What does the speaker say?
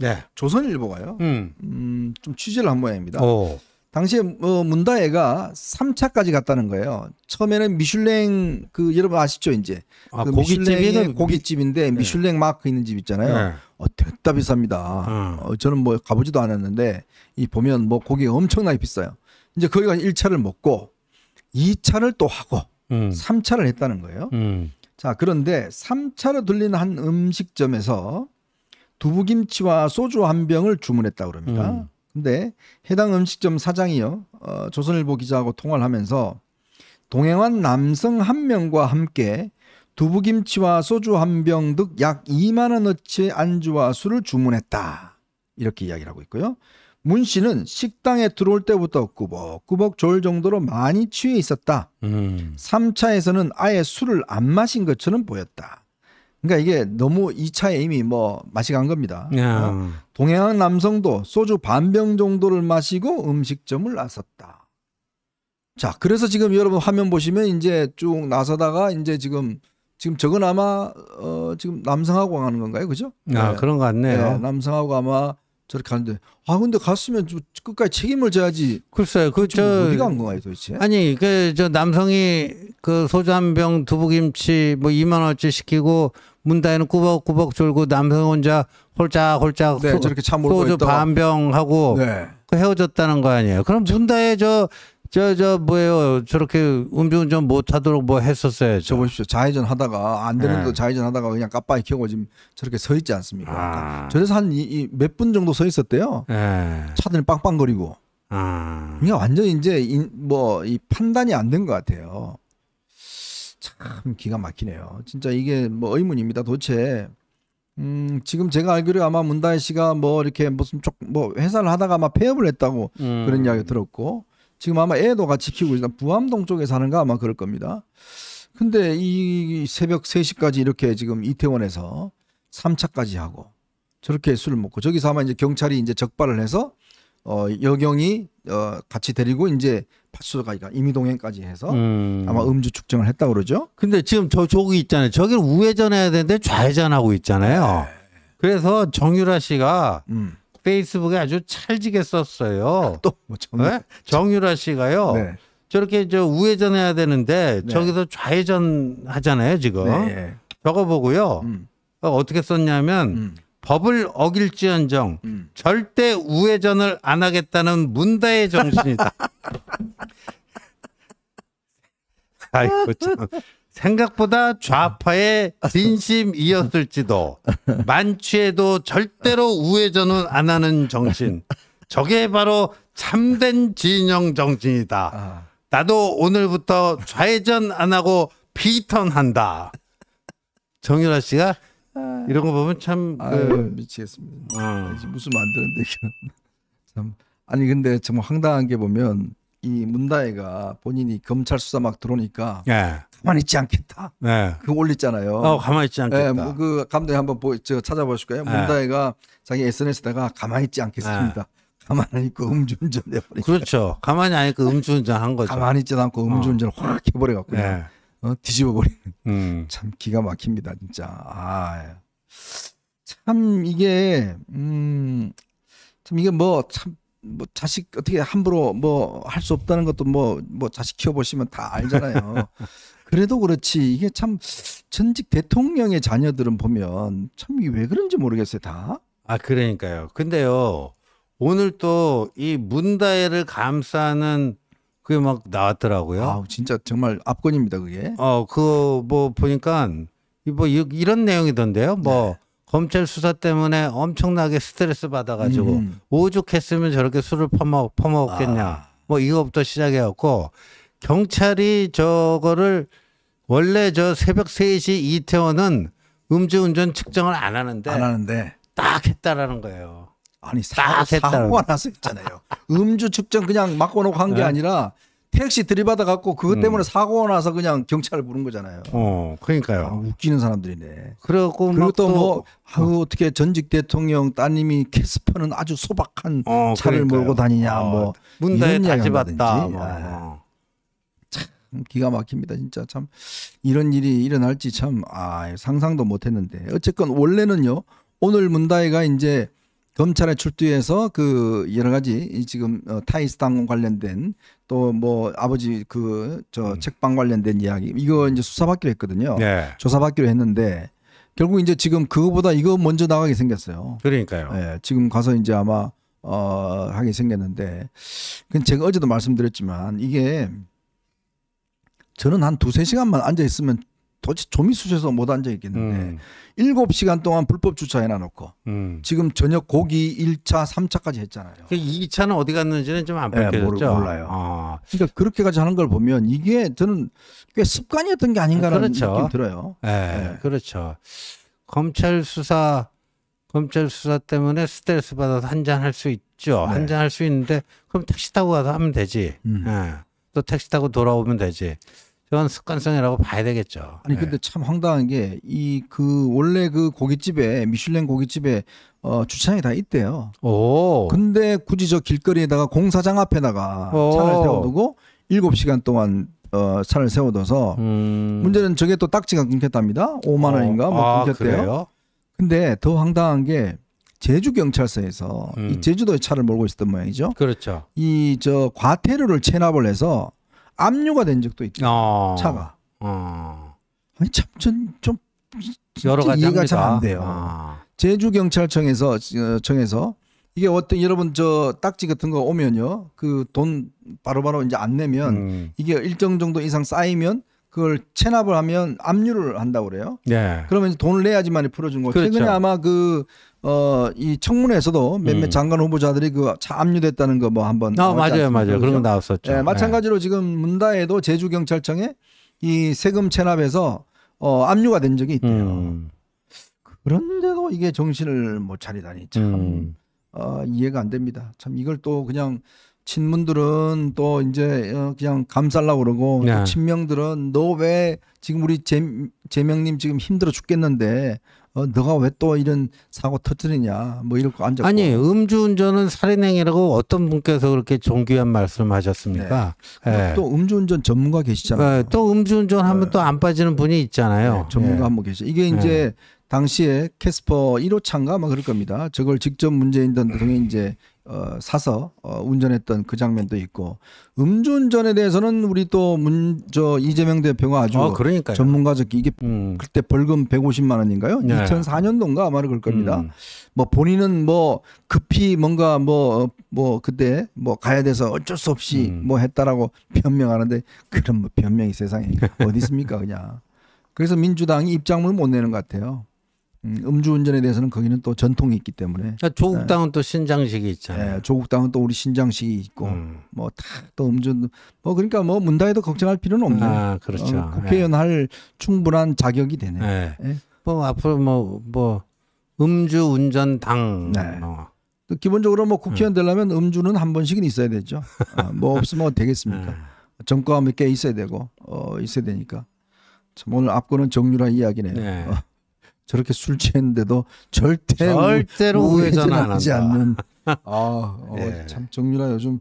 네. 조선일보가요. 음. 음, 좀 취재를 한 모양입니다. 오. 어. 당시에 어, 뭐 문다혜가 3차까지 갔다는 거예요. 처음에는 미슐랭 그 여러분 아시죠 이제 아, 그 고깃집에는 고깃집인데 네. 미슐랭 마크 있는 집 있잖아요. 네. 어, 됐다 비쌉니다. 음. 어, 저는 뭐 가보지도 않았는데 이 보면 뭐 고기 엄청나게 비싸요. 이제 거기 가서 1차를 먹고 2차를 또 하고 음. 3차를 했다는 거예요. 음. 자 그런데 3차로 들린한 음식점에서 두부김치와 소주 한 병을 주문했다 그럽니다. 음. 근데 해당 음식점 사장이요. 어, 조선일보 기자하고 통화를 하면서 동행한 남성 한 명과 함께 두부김치와 소주 한병등 약 2만 원어치 안주와 술을 주문했다. 이렇게 이야기를 하고 있고요. 문 씨는 식당에 들어올 때부터 꾸벅꾸벅 졸 정도로 많이 취해 있었다. 음. 3차에서는 아예 술을 안 마신 것처럼 보였다. 그러니까 이게 너무 2차 에임이 뭐 맛이 간 겁니다. 야. 어? 동해안 남성도 소주 반 병 정도를 마시고 음식점을 나섰다. 자, 그래서 지금 여러분 화면 보시면 이제 쭉 나서다가 이제 지금 지금 저건 아마 어 지금 남성하고 가는 건가요, 그죠? 아 네. 그런 거 같네요. 네, 남성하고 아마 저렇게 하는데 아 근데 갔으면 좀 끝까지 책임을 져야지. 글쎄요, 그저 뭐 어디 간 건가요, 도대체? 아니 그 저 남성이 그 소주 한 병 두부김치 뭐 2만 원어치 시키고 문에는 꾸벅꾸벅 졸고 남성 혼자 홀짝홀짝 네, 저렇게 차 몰고 소주 있다가. 반병하고 네. 그 헤어졌다는 거 아니에요. 그럼 문다에저 저, 저, 뭐예요. 저렇게 음주운전 못 하도록 뭐 했었어요. 저 보십시오. 좌회전 하다가, 안 되는 데 네. 좌회전 하다가 그냥 까빠이 켜고 지금 저렇게 서 있지 않습니까? 아. 그래서 그러니까 한몇 분 정도 서 있었대요. 네. 차들이 빵빵거리고. 아. 그냥 완전 이제, 뭐, 이 판단이 안 된 것 같아요. 참 기가 막히네요. 진짜 이게 뭐 의문입니다. 도대체 음, 지금 제가 알기로 아마 문다혜 씨가 뭐 이렇게 무슨 쪽 뭐 회사를 하다가 아마 폐업을 했다고 음. 그런 이야기 들었고 지금 아마 애도 같이 키우고 있다. 부암동 쪽에 사는가 아마 그럴 겁니다. 근데 이 새벽 3시까지 이렇게 지금 이태원에서 3차까지 하고 저렇게 술을 먹고 저기서 아마 이제 경찰이 이제 적발을 해서 어, 여경이 어, 같이 데리고 이제 파수소가니까 임의동행까지 해서 음. 아마 음주 측정을 했다 그러죠. 근데 지금 저 저기 있잖아요. 저기를 우회전해야 되는데 좌회전하고 있잖아요. 네. 그래서 정유라 씨가 음. 페이스북에 아주 찰지게 썼어요. 아, 또뭐정 네? 정유라 씨가요. 네. 저렇게 저 우회전해야 되는데 네. 저기서 좌회전 하잖아요 지금. 저거 네. 보고요. 음. 어, 어떻게 썼냐면. 음. 법을 어길지언정 음. 절대 우회전을 안 하겠다는 문다의 정신이다. 아이고 참. 생각보다 좌파의 진심이었을지도 만취해도 절대로 우회전은 안 하는 정신. 저게 바로 참된 진영 정신이다. 아. 나도 오늘부터 좌회전 안 하고 비턴한다. 정유라 씨가 아. 이런 거 보면 참 아유, 그... 예, 미치겠습니다. 어. 무슨 만드는 데참 아니 근데 정말 황당한 게 보면 이 문다혜가 본인이 검찰 수사 막 들어오니까 예. 가만히 있지 않겠다. 예. 그거 올렸잖아요. 어, 가만 있지 않겠다. 예, 뭐그감독이 한번 보, 저 찾아보실까요? 네. 문다혜가 자기 SNS에다가 가만히 있지 않겠습니다. 네. 가만히 있고 음주운전 해버리 그렇죠. 가만히 안 있고 음주운전 한 거죠. 가만히 있지 않고 음주운전 어. 확 해버려갖고 예. 어, 뒤집어버리는 음. 참 기가 막힙니다 진짜 아, 예. 참 이게 음, 참 이게 뭐 참 뭐 자식 어떻게 함부로 뭐 할 수 없다는 것도 뭐뭐 뭐 자식 키워 보시면 다 알잖아요. 그래도 그렇지 이게 참 전직 대통령의 자녀들은 보면 참왜 그런지 모르겠어요 다. 아 그러니까요. 근데요 오늘 또 이 문다혜를 감싸는 그게 막 나왔더라고요. 아, 진짜 정말 압권입니다, 그게. 어, 그 뭐 보니까 뭐 이런 내용이던데요. 뭐 네. 검찰 수사 때문에 엄청나게 스트레스 받아가지고 음. 오죽했으면 저렇게 술을 퍼먹, 퍼먹겠냐. 아. 뭐 이거부터 시작해갖고 경찰이 저거를 원래 저 새벽 3시 이태원은 음주운전 측정을 안 하는데 안 하는데 딱 했다라는 거예요. 아니 사, 고가 나서 있잖아요. 음주 측정 그냥 막고 놓고 한게 네. 아니라 택시 들이받아 갖고 그것 음. 때문에 음. 사고가 나서 그냥 경찰을 부른 거잖아요. 어, 그러니까요. 아, 웃기는 사람들이네. 그러고 그리고 또뭐 어. 어떻게 전직 대통령 따님이 캐스퍼는 아주 소박한 어, 차를 몰고 다니냐 어, 뭐 문다에 다집었다. 뭐. 아, 기가 막힙니다. 진짜 참 이런 일이 일어날지 참 아, 상상도 못했는데 어쨌건 원래는요 오늘 문다이가 이제 검찰에 출두해서 그 여러 가지 지금 어, 타이스탄 관련된 또 뭐 아버지 그저 음. 책방 관련된 이야기 이거 이제 수사받기로 했거든요. 네. 조사받기로 했는데 결국 이제 지금 그거보다 이거 먼저 나가게 생겼어요. 그러니까요. 예, 지금 가서 이제 아마 어 하게 생겼는데 그 제가 어제도 말씀드렸지만 이게 저는 한 두세 시간만 앉아 있으면 도대체 조미수에서못 앉아 있겠는데 음. 일곱 시간 동안 불법 주차해 놔놓고 음. 지금 저녁 고기 1차, 3차까지 했잖아요. 그 2차는 어디 갔는지는 좀 안 밝혀졌죠. 네, 몰라요. 아. 그러니까 그렇게까지 하는 걸 보면 이게 저는 꽤 습관이었던 게 아닌가라는 그렇죠. 느낌 들어요. 네, 네. 그렇죠. 검찰 수사 검찰 수사 때문에 스트레스 받아서 한잔 할 수 있죠. 네. 한잔 할 수 있는데 그럼 택시 타고 가서 하면 되지. 음. 네. 또 택시 타고 돌아오면 되지. 저건 습관성이라고 봐야 되겠죠. 아니 근데 네. 참 황당한 게 이 그 원래 그 고깃집에 미슐랭 고깃집에 어 주차장이 다 있대요. 오. 근데 굳이 저 길거리에다가 공사장 앞에다가 오. 차를 세워두고 7시간 동안 어 차를 세워둬서 음. 문제는 저게 또 딱지가 끊겼답니다. 5만 원인가 어. 뭐 아, 끊겼대요. 아, 근데 더 황당한 게 제주 경찰서에서 음. 이 제주도에 차를 몰고 있었던 모양이죠. 그렇죠. 이 저 과태료를 체납을 해서 압류가 된 적도 있죠. 어. 차가. 어. 아니 참전좀 여러 가지 이해가 잘 안 돼요. 아. 제주 경찰청에서 어, 청에서 이게 어떤 여러분 저 딱지 같은 거 오면요. 그 돈 바로바로 이제 안 내면 음. 이게 일정 정도 이상 쌓이면 그걸 체납을 하면 압류를 한다고 그래요. 네. 그러면 돈을 내야지만이 풀어준 거죠. 그렇죠. 최근에 아마 그어이 청문회에서도 몇몇 음. 장관 후보자들이 그차 압류됐다는 거 뭐 한번 아, 맞아요, 않습니까? 맞아요. 그런거 그렇죠? 나왔었죠. 네, 마찬가지로 네. 지금 문다에도 제주 경찰청에 이 세금 체납에서 어 압류가 된 적이 있대요. 음. 그런데도 이게 정신을 못 차리다니 참 음. 어, 이해가 안 됩니다. 참 이걸 또 그냥 친문들은 또 이제 어, 그냥 감살라고 그러고 네. 친명들은 너 왜 지금 우리 제, 제명님 지금 힘들어 죽겠는데 어, 너가 왜 또 이런 사고 터뜨리냐 뭐 이럴 거 앉아 아니 음주운전은 살인행위라고 어떤 분께서 그렇게 존귀한 말씀하셨습니까? 을 네. 아, 예. 또 음주운전 전문가 계시잖아요. 예. 또 음주운전 하면 예. 또안 빠지는 분이 있잖아요. 네, 전문가 예. 한분 계시. 죠 이게 예. 이제 당시에 캐스퍼 1호차인가 막 뭐 그럴 겁니다. 저걸 직접 문재인 대통령이 이제 어, 사서 어, 운전했던 그 장면도 있고 음주운전에 대해서는 우리 또 문 저 이재명 대표가 아주 어, 아, 전문가적 이게 음. 그때 벌금 150만 원인가요? 네. 2004년도인가 아마 그럴 겁니다. 음. 뭐 본인은 뭐 급히 뭔가 뭐뭐 뭐 그때 뭐 가야 돼서 어쩔 수 없이 음. 뭐 했다라고 변명하는데 그런 뭐 변명이 세상에 어디 있습니까 그냥. 그래서 민주당이 입장문을 못 내는 것 같아요. 음, 음주운전에 대해서는 거기는 또 전통이 있기 때문에 그러니까 아, 조국당은 네. 예. 또 신장식이 있잖아요. 예, 네, 조국당은 또 우리 신장식이 있고 음. 뭐다 또 음주 뭐 그러니까 뭐문다에도 걱정할 필요는 없네요. 아, 그렇죠. 어, 국회의원 예. 할 충분한 자격이 되네요. 예. 뭐 앞으로 뭐뭐 뭐 음주운전 당 네. 뭐. 기본적으로 뭐 국회의원 음. 되려면 음주는 한 번씩은 있어야 되죠. 아, 뭐 없으면 되겠습니까? 정과 함께 있어야 되고 어 있어야 되니까. 참 오늘 앞거는 정유라 이야기네요. 네. 어. 저렇게 술 취했는데도 절대 절대로 우회 하지 않는. 아, 어, 네. 참 정유라 요즘